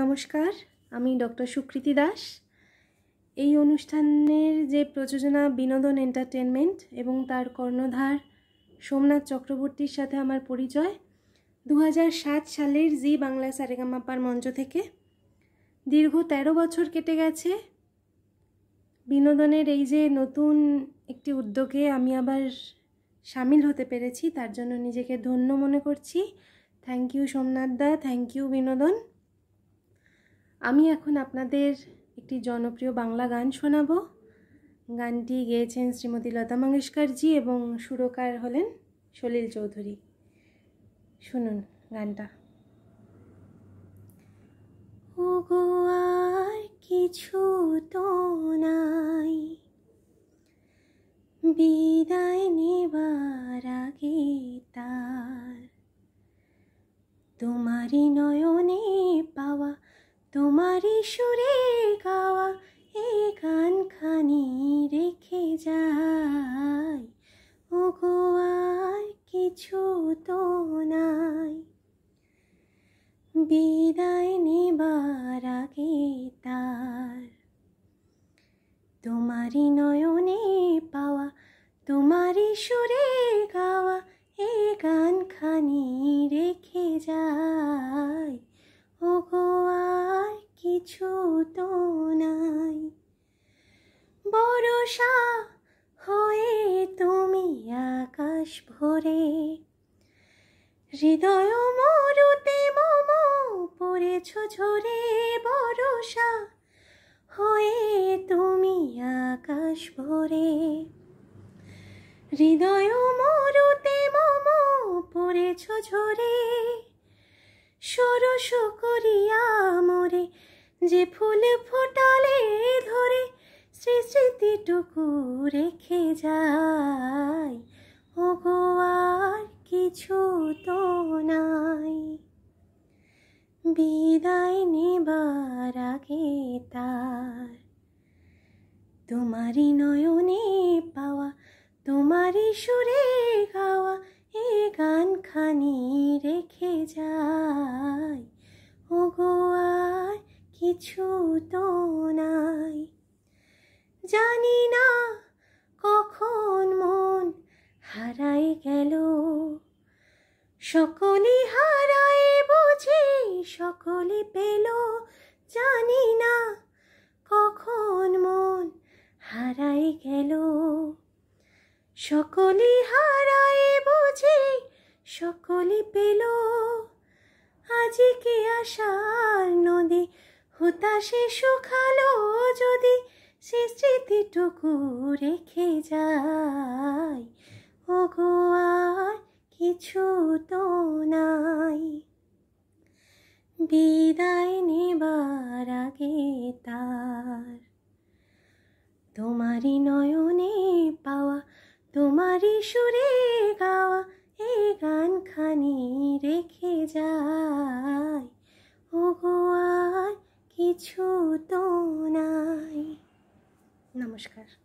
নমস্কার আমি ডক্টর সুকৃতি দাস এই অনুষ্ঠানের যে প্রযোজনা বিনোদন এন্টারটেনমেন্ট এবং তার কর্ণধার সোমনাথ চক্রবর্তীর সাথে আমার পরিচয় দু সালের জি বাংলা সারেগামাপার মঞ্চ থেকে দীর্ঘ ১৩ বছর কেটে গেছে বিনোদনের এই যে নতুন একটি উদ্যোগে আমি আবার সামিল হতে পেরেছি তার জন্য নিজেকে ধন্য মনে করছি thank you Somnath da thank you বিনোদন আমি এখন আপনাদের একটি জনপ্রিয় বাংলা গান শোনাব গানটি গেয়েছেন শ্রীমতী লতা মঙ্গেশকরজি এবং সুরকার হলেন সলিল চৌধুরী শুনুন গানটা ওগো আর কিছু তো নাই বিদায় নেবার আগে তার তোমারই নয় তোমারি সুরে গাওয়া এ গানখানি রেখে যাই ও আর কিছু তো নাই বিদায় নেবার আগে তার তোমারই নয়নে পাওয়া তোমারই সুরে গাওয়া এ গানখানি রেখে যায় ভরসা হয়ে তুমি আকাশ ভরে হৃদয় মরুতে মম পড়েছ ঝরে ভরসা হয়ে তুমি আকাশ ভরে হৃদয় মরুতে মম পড়েছ ঝরে সরস করিয়া মরে যে ফুল ফোটালে ধরে স্মৃতিটুকু রেখে যাই ওগো আর কিছু তো নাই বিদায় নেবার আগে তার তোমারই নয়নে পাওয়া তোমারই সুরে গাওয়া এ গানখানি রেখে যাই ওগো আর কিছু তো নাই জানি না কখন মন হারাই গেল সকলে হারাই বুঝি সকলে পেল জানি না কখন মন হারাই গেল সকলে হারাই বুঝি সকলে পেল আজকে আশার নদী হতাশে শুকালো যদি সে স্মৃতিটুকু রেখে যায় ওগো আর কিছু তো নাই বিদায় নেবার আগে তার তোমারই নয়নে পাওয়া তোমারই সুরে গাওয়া এই গানখানি রেখে যায় ওগো আর কিছু তো নাই Namaskar.